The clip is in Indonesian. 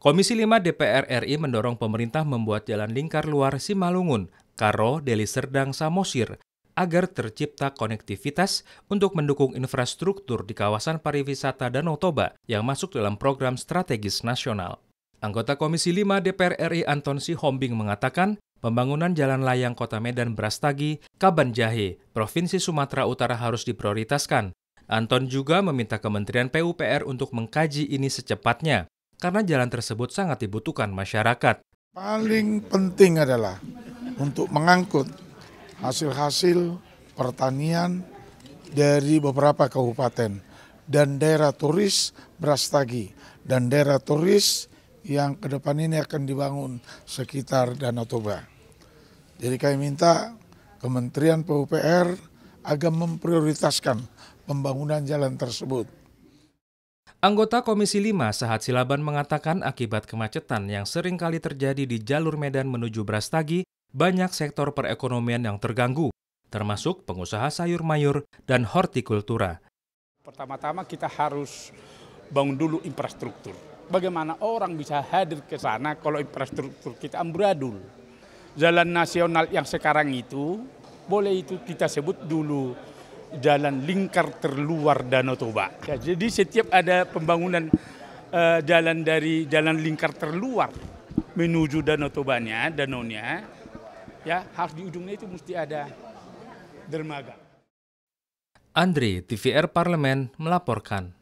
Komisi 5 DPR RI mendorong pemerintah membuat jalan lingkar luar Simalungun, Karo, Deli Serdang, Samosir agar tercipta konektivitas untuk mendukung infrastruktur di kawasan pariwisata Danau Toba yang masuk dalam program strategis nasional. Anggota Komisi 5 DPR RI Anton Sihombing mengatakan, pembangunan jalan layang Kota Medan Brastagi, Kaban Jahe, Provinsi Sumatera Utara harus diprioritaskan. Anton juga meminta Kementerian PUPR untuk mengkaji ini secepatnya karena jalan tersebut sangat dibutuhkan masyarakat. Paling penting adalah untuk mengangkut hasil-hasil pertanian dari beberapa kabupaten dan daerah turis Brastagi dan daerah turis yang ke depan ini akan dibangun sekitar Danau Toba. Jadi kami minta Kementerian PUPR agar memprioritaskan pembangunan jalan tersebut. Anggota Komisi 5 Sahat Silaban mengatakan akibat kemacetan yang sering kali terjadi di jalur Medan menuju Brastagi, banyak sektor perekonomian yang terganggu, termasuk pengusaha sayur mayur dan hortikultura. Pertama-tama kita harus bangun dulu infrastruktur. Bagaimana orang bisa hadir ke sana kalau infrastruktur kita amburadul. Jalan nasional yang sekarang itu, boleh itu kita sebut dulu jalan lingkar terluar Danau Toba. Ya, jadi setiap ada pembangunan uh, jalan dari jalan lingkar terluar menuju Danau Tobanya, nya ya harus di ujungnya itu mesti ada dermaga. Andri, TVR Parlemen melaporkan.